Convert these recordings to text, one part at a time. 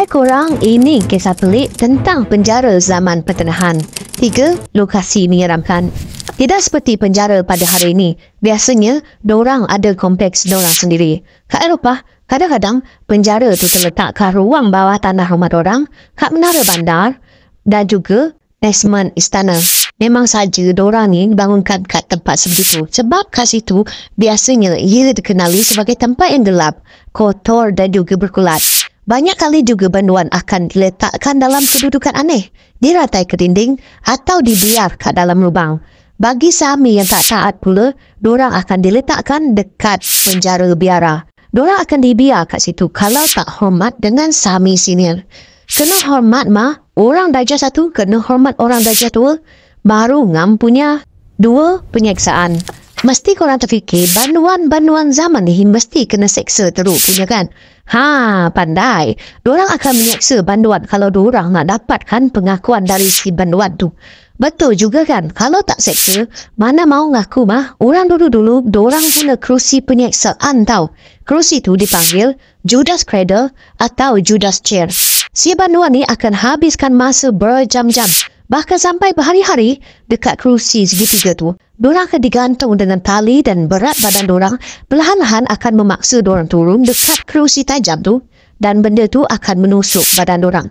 Hai korang, ini kisah pelik tentang penjara zaman pertengahan. Tiga, lokasi menyeramkan. Tidak seperti penjara pada hari ini, biasanya dorang ada kompleks dorang sendiri. Kat Eropah, kadang-kadang penjara tu terletak ke ruang bawah tanah rumah dorang, kat menara bandar dan juga basement istana. Memang saja dorang ni bangunkan kat tempat sebegitu. Sebab kat situ, biasanya ia dikenali sebagai tempat yang gelap, kotor dan juga berkulat. Banyak kali juga benduan akan diletakkan dalam kedudukan aneh, diratai ke dinding atau dibiar kat dalam lubang. Bagi sami yang tak taat pula, dorang akan diletakkan dekat penjara biara. Dorang akan dibiar kat situ kalau tak hormat dengan sami senior. Kena hormat mah, orang darjah satu kena hormat orang darjah tua, baru ngampunya dua penyeksaan. Mesti korang terfikir banduan-banduan zaman ni mesti kena seksa teruk punya kan. Ha, pandai. Diorang akan menyeksa banduan kalau diorang nak dapatkan pengakuan dari si banduan tu. Betul juga kan, kalau tak seksa, mana mau ngaku mah, orang dulu-dulu diorang guna kerusi penyeksaan tau. Kerusi tu dipanggil Judas Cradle atau Judas Chair. Si banduan ni akan habiskan masa berjam-jam, bahkan sampai berhari-hari dekat kerusi segitiga tu. Dorang akan digantung dengan tali dan berat badan dorang perlahan-lahan akan memaksa dorang turun dekat kerusi tajam tu dan benda tu akan menusuk badan dorang.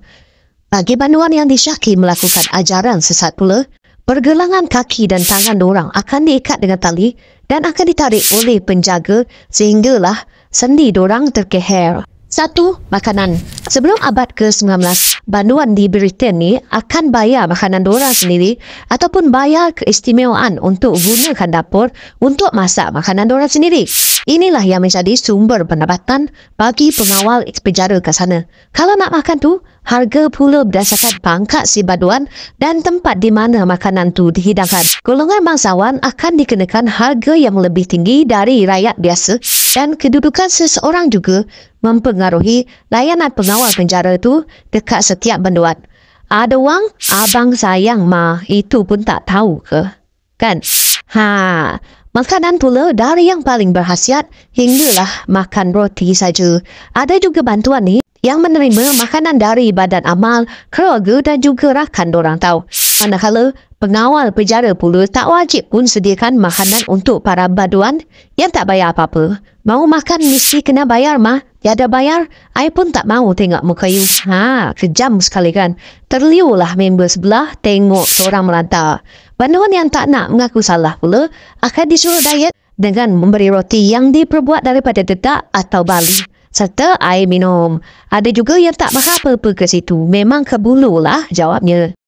Bagi bantuan yang disyaki melakukan ajaran sesat pula, pergelangan kaki dan tangan dorang akan diikat dengan tali dan akan ditarik oleh penjaga sehinggalah sendi dorang terkeher. Satu, makanan. Sebelum abad ke-19, banduan di Britain ni akan bayar makanan dorang sendiri ataupun bayar keistimewaan untuk gunakan dapur untuk masak makanan dorang sendiri. Inilah yang menjadi sumber pendapatan bagi pengawal ekspejara ke sana. Kalau nak makan tu, harga pula berdasarkan pangkat si baduan dan tempat di mana makanan tu dihidangkan. Golongan bangsawan akan dikenakan harga yang lebih tinggi dari rakyat biasa dan kedudukan seseorang juga mempengaruhi layanan pengawal pengawal penjara tu dekat setiap benduan. Ada wang, abang sayang ma itu pun tak tahu ke? Kan? Ha, makanan pula dari yang paling berhasiat hinggalah makan roti saja. Ada juga bantuan ni yang menerima makanan dari badan amal, keluarga dan juga rakan dorang tahu. Manakala pengawal penjara pula tak wajib pun sediakan makanan untuk para baduan yang tak bayar apa-apa. Mau makan mesti kena bayar mah. Ya ada bayar, I pun tak mau tengok muka you. Ha, kejam sekali kan. Terliulah member sebelah tengok seorang melata. Bandungan yang tak nak mengaku salah pula akan disuruh diet dengan memberi roti yang diperbuat daripada dedak atau bali serta air minum. Ada juga yang tak berapa-apa ke situ. Memang kebulu lah jawabnya.